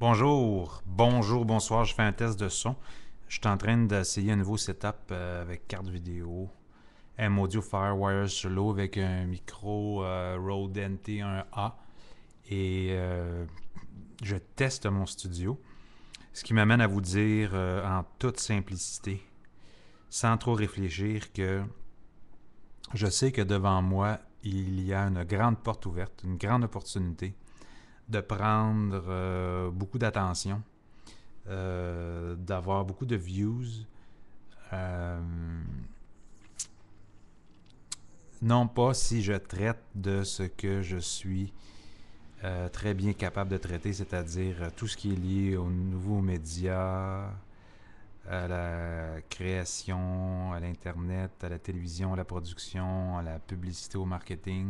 Bonjour, bonjour, bonsoir. Je fais un test de son. Je suis en train d'essayer un nouveau setup euh, avec carte vidéo, M-Audio Firewire Solo avec un micro euh, Rode NT1A. Et euh, je teste mon studio. Ce qui m'amène à vous dire en toute simplicité, sans trop réfléchir, que je sais que devant moi, il y a une grande porte ouverte, une grande opportunité de prendre euh, beaucoup d'attention, euh, d'avoir beaucoup de views. Euh, non pas si je traite de ce que je suis très bien capable de traiter, c'est-à-dire tout ce qui est lié aux nouveaux médias, à la création, à l'Internet, à la télévision, à la production, à la publicité, au marketing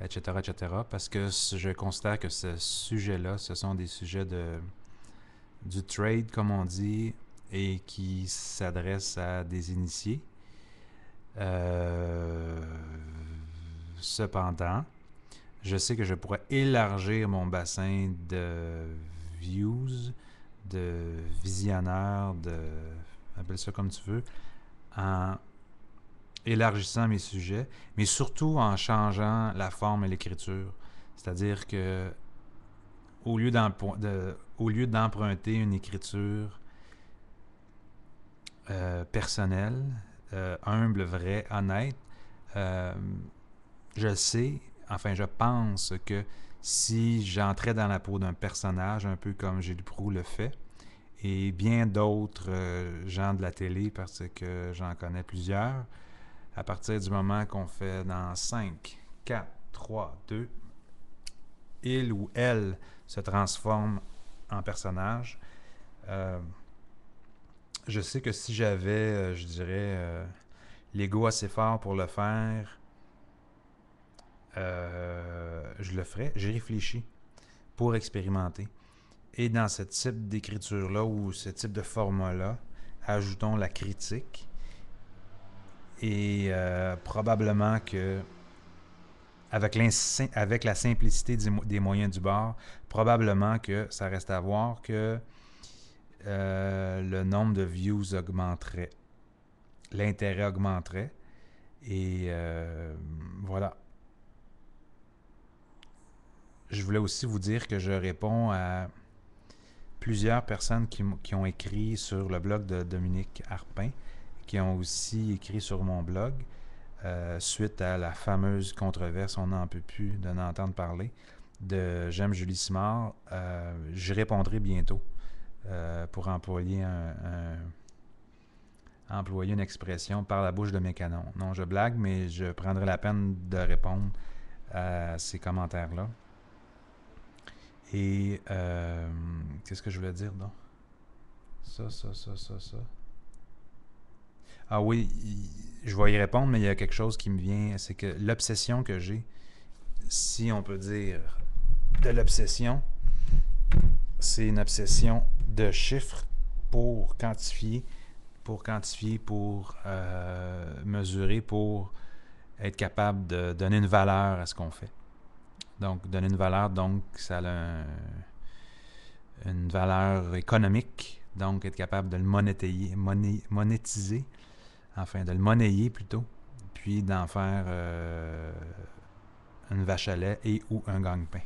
etc., etc., parce que je constate que ce sujet-là, ce sont des sujets de, du trade, comme on dit, et qui s'adressent à des initiés. Euh, cependant, je sais que je pourrais élargir mon bassin de views, de visionnaires de appelle ça comme tu veux, en élargissant mes sujets, mais surtout en changeant la forme et l'écriture. C'est-à-dire que au lieu d'emprunter une écriture euh, personnelle, euh, humble, vraie, honnête, euh, je sais, enfin je pense que si j'entrais dans la peau d'un personnage, un peu comme Gilles Proux le fait, et bien d'autres gens de la télé, parce que j'en connais plusieurs, à partir du moment qu'on fait dans 5, 4, 3, 2, il ou elle se transforme en personnage. Euh, je sais que si j'avais, euh, je dirais, euh, l'ego assez fort pour le faire, je le ferais. J'ai réfléchi pour expérimenter. Et dans ce type d'écriture-là ou ce type de format-là, ajoutons la critique et euh, probablement que, avec, la simplicité des, moyens du bord, probablement que ça reste à voir que euh, le nombre de views augmenterait, l'intérêt augmenterait. Et euh, voilà. Je voulais aussi vous dire que je réponds à plusieurs personnes qui, qui ont écrit sur le blog de Dominique Harpin qui ont aussi écrit sur mon blog euh, suite à la fameuse controverse, on n'en peut plus d'en entendre parler, de J'aime Julie Simard. Euh, répondrai bientôt euh, pour employer, un, un, employer une expression par la bouche de mes canons. Non, je blague, mais je prendrai la peine de répondre à ces commentaires-là. Et euh, qu'est-ce que je voulais dire, donc? Ça, ça, ça, ça, ça. Ah oui, je vais y répondre, mais il y a quelque chose qui me vient, c'est que l'obsession que j'ai, si on peut dire de l'obsession, c'est une obsession de chiffres pour quantifier, pour quantifier, pour euh, mesurer, pour être capable de donner une valeur à ce qu'on fait. Donc, donner une valeur, donc, ça a une valeur économique, donc être capable de le monétiser, monétiser enfin de le monnayer plutôt, puis d'en faire euh, une vache à lait et ou un gang pain